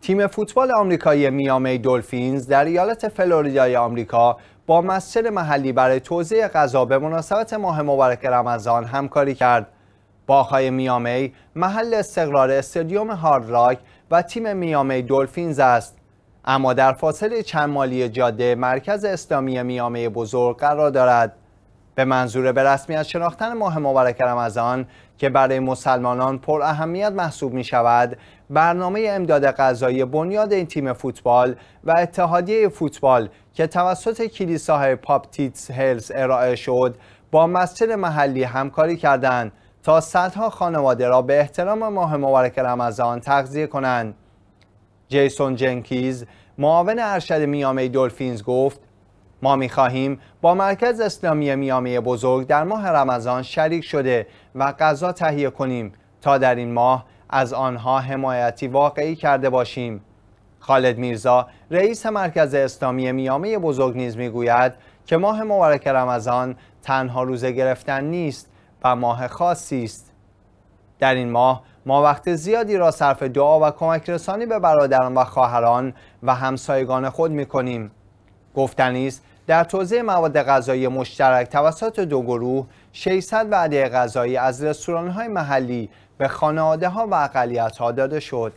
تیم فوتبال آمریکایی میامی دولفینز در ایالت فلوریدای آمریکا با مسجد محلی برای توزیع غذا به مناسبت ماه مبارک رمضان همکاری کرد. باخای میامی محل استقرار استادیوم هارد راک و تیم میامی دولفینز است. اما در فاصله چند مالی جاده مرکز اسلامی میامی بزرگ قرار دارد. به منظور به رسمیت شناختن ماه مبارک رمضان که برای مسلمانان پر اهمیت محسوب می شود برنامه امداد غذایی بنیاد این تیم فوتبال و اتحادیه فوتبال که توسط کلیساهای تیتس هلز ارائه شد با مسجد محلی همکاری کردند تا صدها خانواده را به احترام ماه مبارک رمضان تغذیه کنند جیسون جنکیز معاون ارشد میامی دولفینز گفت ما می خواهیم با مرکز اسلامی میامه بزرگ در ماه رمضان شریک شده و غذا تهیه کنیم تا در این ماه از آنها حمایتی واقعی کرده باشیم خالد میرزا رئیس مرکز اسلامی میامه بزرگ نیز میگوید که ماه مبارک رمضان تنها روزه گرفتن نیست و ماه خاصی است در این ماه ما وقت زیادی را صرف دعا و کمک رسانی به برادران و خواهران و همسایگان خود می کنیم گفتنی در توزیع مواد غذایی مشترک توسط دو گروه 600 وعده غذایی از رستوران‌های محلی به خانواده ها و اقلیت داده شد.